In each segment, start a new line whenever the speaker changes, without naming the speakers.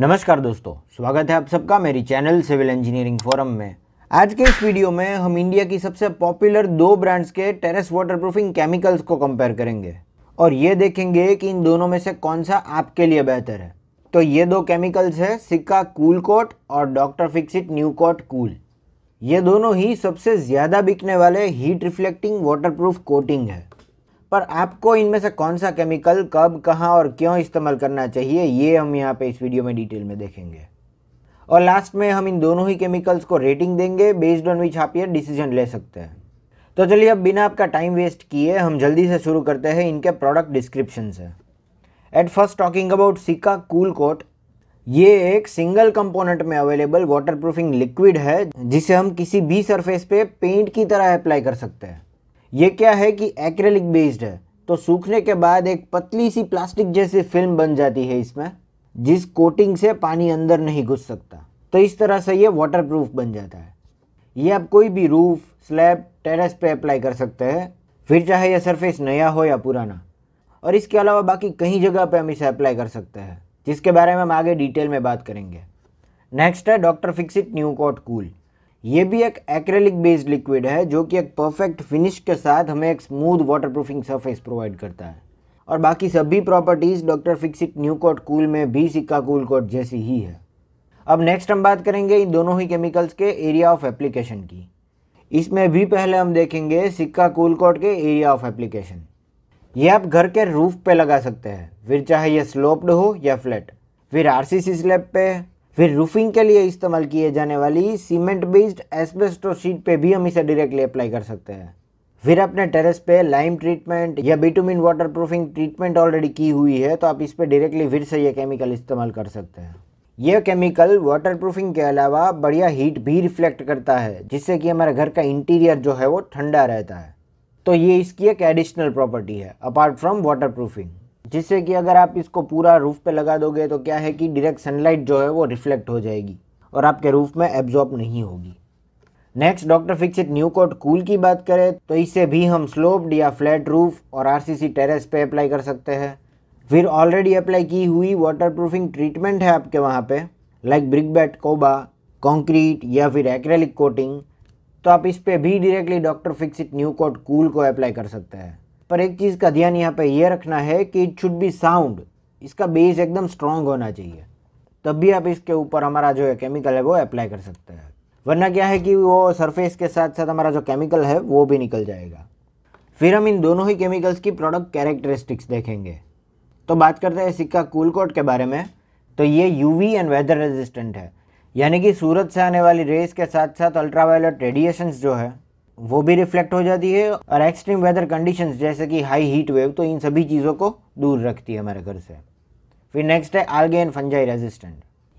नमस्कार दोस्तों स्वागत है आप सबका मेरी चैनल सिविल इंजीनियरिंग फोरम में आज के इस वीडियो में हम इंडिया की सबसे पॉपुलर दो ब्रांड्स के टेरेस वाटरप्रूफिंग केमिकल्स को कंपेयर करेंगे और ये देखेंगे कि इन दोनों में से कौन सा आपके लिए बेहतर है तो ये दो केमिकल्स है सिक्का कूल कोट और doctor Fixit new coat cool ये दोनों ही सबसे ज़्यादा बिकने वाले हीट रिफ्लेक्टिंग वाटरप्रूफ कोटिंग है पर आपको इनमें से कौन सा केमिकल कब कहाँ और क्यों इस्तेमाल करना चाहिए ये हम यहाँ पे इस वीडियो में डिटेल में देखेंगे और लास्ट में हम इन दोनों ही केमिकल्स को रेटिंग देंगे बेस्ड ऑन विच आप ये डिसीजन ले सकते हैं तो चलिए अब बिना आपका टाइम वेस्ट किए हम जल्दी से शुरू करते हैं इनके प्रोडक्ट डिस्क्रिप्शन से at first talking about Sika cool coat ये एक सिंगल कंपोनेंट में अवेलेबल वाटरप्रूफिंग लिक्विड है जिसे हम किसी भी सरफेस पे पेंट की तरह अप्लाई कर सकते हैं ये क्या है कि एक्रेलिक बेस्ड है तो सूखने के बाद एक पतली सी प्लास्टिक जैसी फिल्म बन जाती है इसमें जिस कोटिंग से पानी अंदर नहीं घुस सकता तो इस तरह से ये वाटरप्रूफ बन जाता है ये आप कोई भी रूफ स्लैब टेरेस पे अप्लाई कर सकते हैं फिर चाहे यह सरफेस नया हो या पुराना और इसके अलावा बाकी कहीं जगह पे हम इसे अप्लाई कर सकते हैं जिसके बारे में हम आगे डिटेल में बात करेंगे नेक्स्ट है doctor Fixit new coat cool ये भी एक एक्रेलिक बेस्ड लिक्विड है जो कि एक परफेक्ट फिनिश के साथ हमें एक smooth waterproofing surface provide करता है और बाकी सभी properties doctor Fixit new coat cool में भी सिक्का कूल कोट जैसी ही है अब नेक्स्ट हम बात करेंगे इन दोनों ही केमिकल्स के एरिया ऑफ एप्लीकेशन की इसमें भी पहले हम देखेंगे सिक्का कूल कोट के एरिया ऑफ एप्लीकेशन ये आप घर के रूफ पे लगा सकते हैं फिर चाहे ये स्लोप्ड हो या फ्लैट फिर आरसीसी स्लैब पे फिर रूफिंग के लिए इस्तेमाल किए जाने वाली सीमेंट बेस्ड एस्बेस्टो शीट पे भी हम इसे डायरेक्टली अप्लाई कर सकते हैं फिर अपने टेरेस पे लाइम ट्रीटमेंट या bitumen waterproofing treatment already की हुई है तो आप इस पर डायरेक्टली फिर से ये केमिकल इस्तेमाल कर सकते हैं यह केमिकल वाटर प्रूफिंग के अलावा बढ़िया हीट भी रिफ्लेक्ट करता है जिससे कि हमारे घर का इंटीरियर जो है वो ठंडा रहता है तो ये इसकी एक एडिशनल प्रॉपर्टी है अपार्ट फ्रॉम वाटर प्रूफिंग जिससे कि अगर आप इसको पूरा रूफ़ पे लगा दोगे तो क्या है कि डायरेक्ट सनलाइट जो है वो रिफ्लेक्ट हो जाएगी और आपके रूफ़ में एब्जॉर्ब नहीं होगी next doctor Fixit new coat cool की बात करें तो इसे भी हम स्लोप्ड या फ्लैट रूफ और आरसीसी टेरेस पे अप्लाई कर सकते हैं फिर ऑलरेडी अप्लाई की हुई प्रूफिंग ट्रीटमेंट है आपके वहाँ पे लाइक ब्रिकबेट कोबा कॉन्क्रीट या फिर एक्रेलिक कोटिंग तो आप इस पर भी directly doctor Fixit new coat cool को अप्लाई कर सकते हैं पर एक चीज़ का ध्यान यहाँ पे ये रखना है कि इट शुड बी साउंड इसका बेस एकदम स्ट्रांग होना चाहिए तब भी आप इसके ऊपर हमारा जो है केमिकल है वो अप्लाई कर सकते हैं वरना क्या है कि वो सरफेस के साथ साथ हमारा जो केमिकल है वो भी निकल जाएगा फिर हम इन दोनों ही केमिकल्स की प्रोडक्ट कैरेक्टरिस्टिक्स देखेंगे तो बात करते हैं सिक्का कूल कोट के बारे में तो ये यूवी एंड वेदर रेजिस्टेंट है यानी कि सूरज से आने वाली रेस के साथ साथ अल्ट्रावायलेट रेडिएशंस जो है वो भी रिफ्लेक्ट हो जाती है और एक्सट्रीम वेदर कंडीशंस जैसे कि हाई हीट वेव तो इन सभी चीज़ों को दूर रखती है हमारे घर से फिर नेक्स्ट है आलगे एंड फंजाई रेजिस्टेंट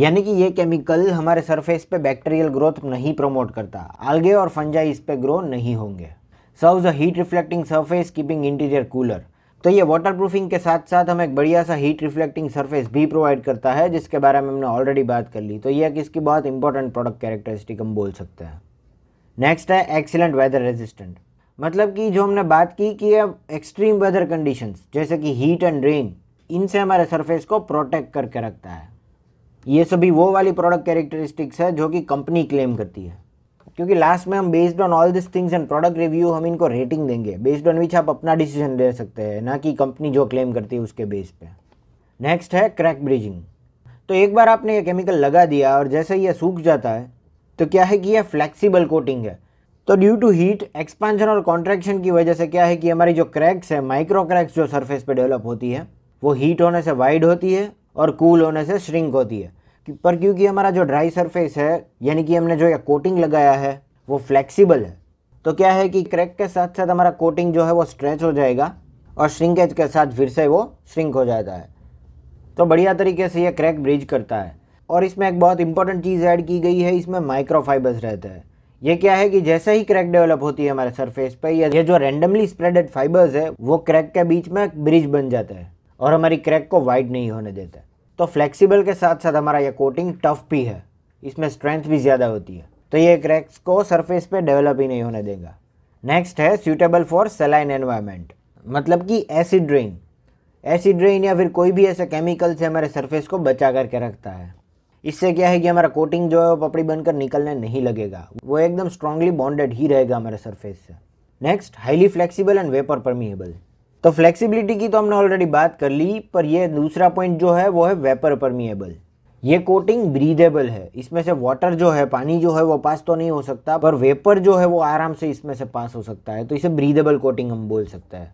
यानी कि ये केमिकल हमारे सरफेस पे बैक्टीरियल ग्रोथ नहीं प्रमोट करता आलगे और फंजाई इस पर ग्रो नहीं होंगे serves a heat reflecting surface keeping interior cooler तो ये वाटर प्रूफिंग के साथ साथ हमें एक बढ़िया सा हीट रिफ्लेक्टिंग सरफेस भी प्रोवाइड करता है जिसके बारे में हमने ऑलरेडी बात कर ली तो ये किसकी इसकी बहुत इंपॉर्टेंट प्रोडक्ट कैरेक्टरिस्टिक हम बोल सकते हैं नेक्स्ट है एक्सीलेंट वेदर रेजिस्टेंट मतलब कि जो हमने बात की कि अब एक्सट्रीम वेदर कंडीशंस जैसे कि हीट एंड रेन इनसे हमारे सरफेस को प्रोटेक्ट करके रखता है ये सभी वो वाली प्रोडक्ट कैरेक्टरिस्टिक्स है जो कि कंपनी क्लेम करती है क्योंकि लास्ट में हम based on all this things and product review हम इनको रेटिंग देंगे बेस्ड ऑन विच आप अपना डिसीजन ले सकते हैं ना कि कंपनी जो क्लेम करती है उसके बेस पे नेक्स्ट है क्रैक ब्रिजिंग तो एक बार आपने ये केमिकल लगा दिया और जैसे ये सूख जाता है तो क्या है कि यह फ्लेक्सिबल कोटिंग है तो ड्यू टू हीट एक्सपांशन और कॉन्ट्रैक्शन की वजह से क्या है कि हमारी जो क्रैक्स है माइक्रो क्रैक्स जो सरफेस पे डेवलप होती है वो हीट होने से वाइड होती है और कूल cool होने से श्रिंक होती है पर क्योंकि हमारा जो ड्राई सरफेस है यानी कि हमने जो यह कोटिंग लगाया है वो फ्लेक्सिबल है तो क्या है कि क्रैक के साथ साथ हमारा कोटिंग जो है वो स्ट्रेच हो जाएगा और श्रिंकेज के साथ फिर से वो श्रिंक हो जाता है तो बढ़िया तरीके से यह क्रैक ब्रिज करता है और इसमें एक बहुत इंपॉर्टेंट चीज़ ऐड की गई है इसमें माइक्रोफाइबर्स रहते हैं ये क्या है कि जैसे ही क्रैक डेवलप होती है हमारे सरफेस पे ये जो रैंडमली स्प्रेडेड फाइबर्स है वो क्रैक के बीच में ब्रिज बन जाते हैं और हमारी क्रैक को वाइड नहीं होने देते तो फ्लेक्सिबल के साथ साथ हमारा ये कोटिंग टफ भी है इसमें स्ट्रेंथ भी ज़्यादा होती है तो ये क्रैक्स को सरफेस पे डेवलप ही नहीं होने देगा नेक्स्ट है सूटेबल फॉर सेलाइन एनवायरमेंट मतलब कि एसिड रेन एसिड रेन या फिर कोई भी ऐसा केमिकल से हमारे सरफेस को बचा करके रखता है इससे क्या है कि हमारा कोटिंग जो है वो पपड़ी बनकर निकलने नहीं लगेगा वो एकदम स्ट्रांगली बॉन्डेड ही रहेगा हमारे सरफेस से next highly flexible and vapour permeable तो फ्लेक्सिबिलिटी की तो हमने ऑलरेडी बात कर ली पर यह दूसरा पॉइंट जो है वो है वेपर परमिएबल ये कोटिंग ब्रीदेबल है इसमें से वाटर जो है पानी जो है वो पास तो नहीं हो सकता पर वेपर जो है वो आराम से इसमें से पास हो सकता है तो इसे ब्रीदेबल कोटिंग हम बोल सकते हैं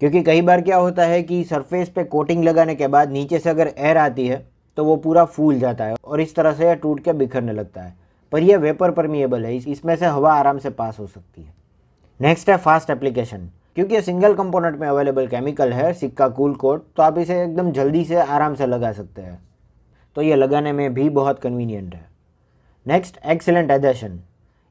क्योंकि कई बार क्या होता है कि सरफेस पे कोटिंग लगाने के बाद नीचे से अगर एयर आती है तो वो पूरा फूल जाता है और इस तरह से यह टूट के बिखरने लगता है पर यह वेपर परमिएबल है इसमें से हवा आराम से पास हो सकती है नेक्स्ट है फास्ट एप्लीकेशन क्योंकि ये सिंगल कंपोनेंट में अवेलेबल केमिकल है सिक्का कूल कोट तो आप इसे एकदम जल्दी से आराम से लगा सकते हैं तो ये लगाने में भी बहुत कन्वीनियंट है नेक्स्ट एक्सेलेंट एडेशन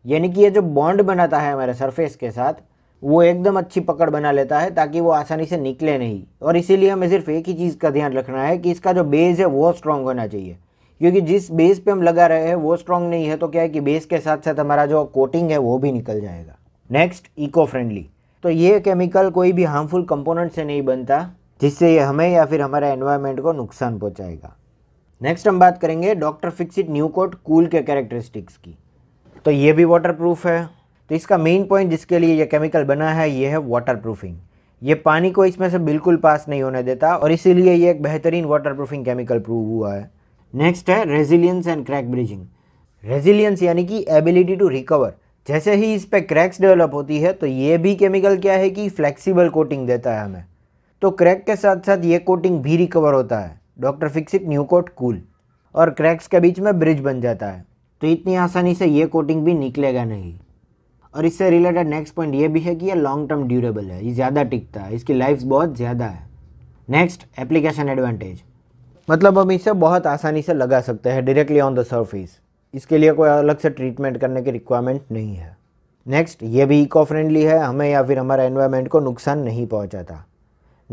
यानी कि ये जो बॉन्ड बनाता है हमारे सरफेस के साथ वो एकदम अच्छी पकड़ बना लेता है ताकि वो आसानी से निकले नहीं और इसीलिए हमें सिर्फ एक ही चीज़ का ध्यान रखना है कि इसका जो बेस है वो स्ट्रांग होना चाहिए क्योंकि जिस बेस पे हम लगा रहे हैं वो स्ट्रांग नहीं है तो क्या है कि बेस के साथ साथ हमारा जो कोटिंग है वो भी निकल जाएगा नेक्स्ट इको फ्रेंडली तो ये केमिकल कोई भी हार्मफुल कंपोनेंट से नहीं बनता जिससे ये हमें या फिर हमारे एनवायरमेंट को नुकसान पहुंचाएगा नेक्स्ट हम बात करेंगे doctor Fixit new coat cool के कैरेक्टरिस्टिक्स की तो ये भी वाटर प्रूफ है तो इसका मेन पॉइंट जिसके लिए ये केमिकल बना है ये है वाटर प्रूफिंग ये पानी को इसमें से बिल्कुल पास नहीं होने देता और इसीलिए ये एक बेहतरीन वाटर प्रूफिंग केमिकल प्रूव हुआ है नेक्स्ट है resilience and crack bridging resilience यानी कि एबिलिटी टू रिकवर जैसे ही इस पर क्रैक्स डेवलप होती है तो ये भी केमिकल क्या है कि फ्लेक्सिबल कोटिंग देता है हमें तो क्रैक के साथ साथ ये कोटिंग भी रिकवर होता है doctor Fixit new coat cool और क्रैक्स के बीच में ब्रिज बन जाता है तो इतनी आसानी से ये कोटिंग भी निकलेगा नहीं और इससे रिलेटेड नेक्स्ट पॉइंट ये भी है कि ये लॉन्ग टर्म ड्यूरेबल है ये ज़्यादा टिकता है इसकी लाइफ बहुत ज़्यादा है नेक्स्ट एप्लीकेशन एडवांटेज मतलब हम इसे बहुत आसानी से लगा सकते हैं डायरेक्टली ऑन द सर्फेस इसके लिए कोई अलग से ट्रीटमेंट करने की रिक्वायरमेंट नहीं है नेक्स्ट ये भी इको फ्रेंडली है हमें या फिर हमारे एनवायरमेंट को नुकसान नहीं पहुँचाता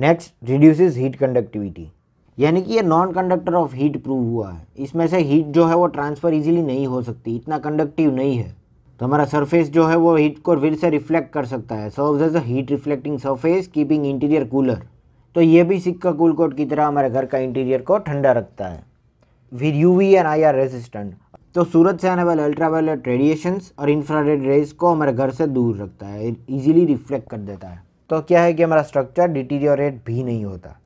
नेक्स्ट रिड्यूस हीट कंडक्टिविटी यानी कि ये non conductor of heat prove हुआ है इसमें से हीट जो है वो ट्रांसफ़र इजीली नहीं हो सकती इतना कंडक्टिव नहीं है तो हमारा सरफेस जो है वो हीट को फिर से रिफ्लेक्ट कर सकता है serve as a heat reflecting surface keeping interior cooler तो ये भी सिक्का कूल कोट की तरह हमारे घर का इंटीरियर को ठंडा रखता है with U V and I R resistant तो सूरज से आने वाले अल्ट्रावायलेट रेडिएशंस और इंफ्रारेड रेज को हमारे घर से दूर रखता है इजीली रिफ्लेक्ट कर देता है तो क्या है कि हमारा स्ट्रक्चर डिटीरियोरेट भी नहीं होता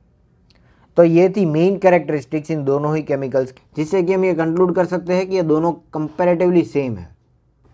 तो ये थी मेन कैरेक्टरिस्टिक्स इन दोनों ही केमिकल्स जिससे कि हम ये कंक्लूड कर सकते हैं कि ये दोनों कंपेरेटिवली सेम है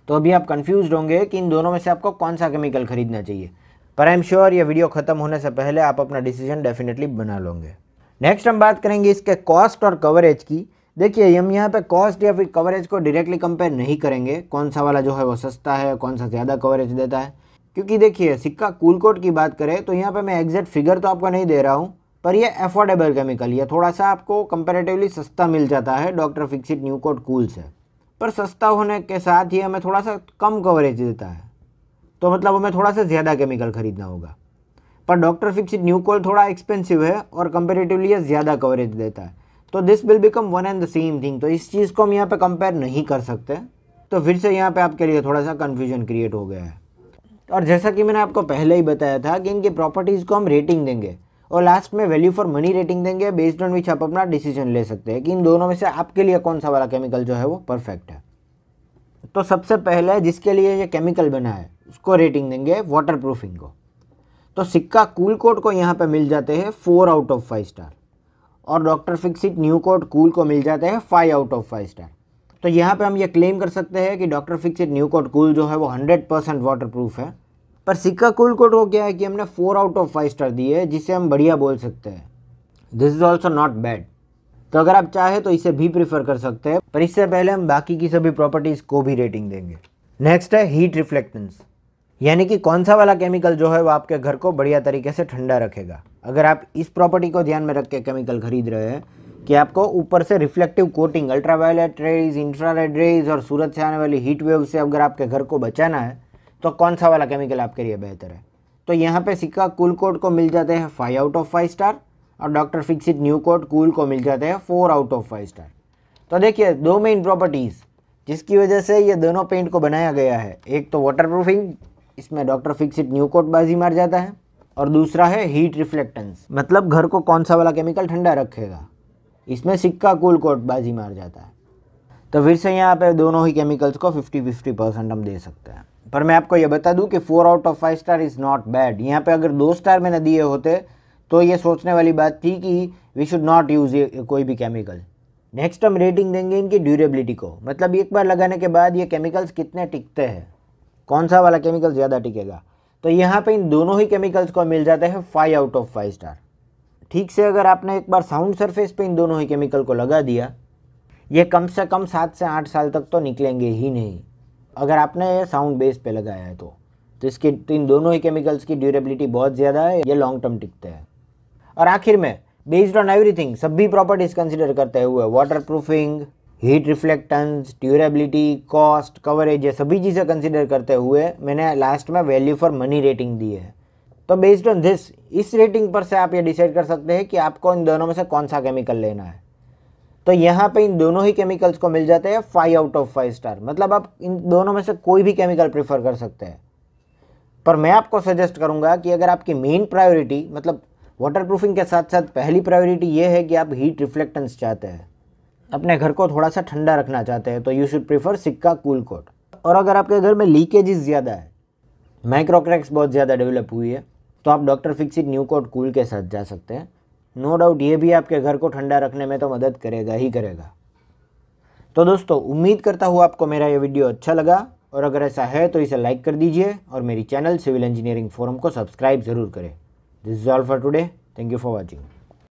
तो अभी आप कन्फ्यूज होंगे कि इन दोनों में से आपको कौन सा केमिकल खरीदना चाहिए पर आई एम श्योर ये वीडियो ख़त्म होने से पहले आप अपना डिसीजन डेफिनेटली बना लोगे नेक्स्ट हम बात करेंगे इसके कॉस्ट और कवरेज की देखिए हम यहाँ पे कॉस्ट या फिर कवरेज को डायरेक्टली कंपेयर नहीं करेंगे कौन सा वाला जो है वो सस्ता है कौन सा ज़्यादा कवरेज देता है क्योंकि देखिए सिक्का कूल कोट की बात करें तो यहाँ पे मैं एग्जैक्ट फिगर तो आपको नहीं दे रहा हूँ पर ये अफोर्डेबल केमिकल ये थोड़ा सा आपको कंपेरेटिवली सस्ता मिल जाता है doctor Fixit new coat cool से पर सस्ता होने के साथ ही हमें थोड़ा सा कम कवरेज देता है तो मतलब हमें थोड़ा सा ज़्यादा केमिकल खरीदना होगा पर डॉक्टर फिक्सिड न्यूकोल थोड़ा एक्सपेंसिव है और कंपेरेटिवली ज़्यादा कवरेज देता है तो this will become one and the same thing तो इस चीज़ को हम यहाँ पे कंपेयर नहीं कर सकते तो फिर से यहाँ पर आपके लिए थोड़ा सा कन्फ्यूजन क्रिएट हो गया है और जैसा कि मैंने आपको पहले ही बताया था कि इनकी प्रॉपर्टीज़ को हम रेटिंग देंगे और लास्ट में वैल्यू फॉर मनी रेटिंग देंगे बेस्ड ऑन विच आप अपना डिसीजन ले सकते हैं कि इन दोनों में से आपके लिए कौन सा वाला केमिकल जो है वो परफेक्ट है तो सबसे पहले जिसके लिए ये केमिकल बना है उसको रेटिंग देंगे वाटर प्रूफिंग को तो सिक्का कूल कोट को यहाँ पे मिल जाते हैं four out of five star और doctor Fixit new coat cool को मिल जाते हैं five out of five star तो यहाँ पे हम ये क्लेम कर सकते हैं कि doctor Fixit new coat cool जो है वो हंड्रेड परसेंट वाटर प्रूफ है पर सिक्का कूल कोट को क्या है कि हमने four out of five star दिए जिसे हम बढ़िया बोल सकते हैं this is also not bad तो अगर आप चाहे तो इसे भी प्रीफर कर सकते हैं पर इससे पहले हम बाकी की सभी प्रॉपर्टीज़ को भी रेटिंग देंगे नेक्स्ट है हीट रिफ्लेक्टेंस यानी कि कौन सा वाला केमिकल जो है वो आपके घर को बढ़िया तरीके से ठंडा रखेगा अगर आप इस प्रॉपर्टी को ध्यान में रख के केमिकल खरीद रहे हैं कि आपको ऊपर से reflective coating ultraviolet rays infrared rays और सूरज से आने वाली हीट वेव से अगर आपके घर को बचाना है तो कौन सा वाला केमिकल आपके लिए बेहतर है तो यहाँ पे सिक्का कुल कोड को मिल जाते हैं five out of five star और doctor Fixit new coat cool को मिल जाते हैं four out of five star तो देखिए दो मेन प्रॉपर्टीज़ जिसकी वजह से ये दोनों पेंट को बनाया गया है एक तो वाटर प्रूफिंग इसमें डॉक्टर फिक्सिट न्यू कोट बाजी मार जाता है और दूसरा है हीट रिफ्लेक्टेंस मतलब घर को कौन सा वाला केमिकल ठंडा रखेगा इसमें सिक्का कूल कोट बाजी मार जाता है तो फिर से यहाँ पे दोनों ही केमिकल्स को 50 50 परसेंट हम दे सकते हैं पर मैं आपको ये बता दूँ कि four out of five star is not bad यहाँ पे अगर दो स्टार मैंने दिए होते तो ये सोचने वाली बात थी कि वी शुड नॉट यूज़ कोई भी केमिकल नेक्स्ट हम रेटिंग देंगे इनकी ड्यूरेबिलिटी को मतलब एक बार लगाने के बाद ये केमिकल्स कितने टिकते हैं कौन सा वाला केमिकल ज़्यादा टिकेगा तो यहाँ पे इन दोनों ही केमिकल्स को मिल जाते हैं five out of five star ठीक से अगर आपने एक बार साउंड सरफेस पे इन दोनों ही केमिकल को लगा दिया ये कम से कम सात से आठ साल तक तो निकलेंगे ही नहीं अगर आपने साउंड बेस पे लगाया है तो तो इसके तो इन दोनों ही केमिकल्स की ड्यूरेबिलिटी बहुत ज़्यादा है ये लॉन्ग टर्म टिकते हैं और आखिर में बेस्ड ऑन एवरीथिंग सभी प्रॉपर्टीज कंसिडर करते हुए waterproofing heat reflectance durability cost coverage ये सभी चीज़ें कंसिडर करते हुए मैंने लास्ट में वैल्यू फॉर मनी रेटिंग दी है तो बेस्ड ऑन दिस इस रेटिंग पर से आप ये डिसाइड कर सकते हैं कि आपको इन दोनों में से कौन सा केमिकल लेना है तो यहाँ पे इन दोनों ही केमिकल्स को मिल जाते हैं five out of five star मतलब आप इन दोनों में से कोई भी केमिकल प्रीफर कर सकते हैं पर मैं आपको सजेस्ट करूँगा कि अगर आपकी मेन प्रायोरिटी मतलब वाटर प्रूफिंग के साथ साथ पहली प्रायोरिटी ये है कि आप हीट रिफ्लेक्टेंस चाहते हैं अपने घर को थोड़ा सा ठंडा रखना चाहते हैं तो you should prefer Sika cool coat और अगर आपके घर में लीकेजेस ज़्यादा है माइक्रोक्रैक्स बहुत ज़्यादा डेवलप हुई है तो आप doctor Fixit new coat cool के साथ जा सकते हैं नो no डाउट ये भी आपके घर को ठंडा रखने में तो मदद करेगा ही करेगा तो दोस्तों उम्मीद करता हूँ आपको मेरा ये वीडियो अच्छा लगा और अगर ऐसा है तो इसे लाइक कर दीजिए और मेरी चैनल सिविल इंजीनियरिंग फोरम को सब्सक्राइब ज़रूर करें This is all for today. Thank you for watching.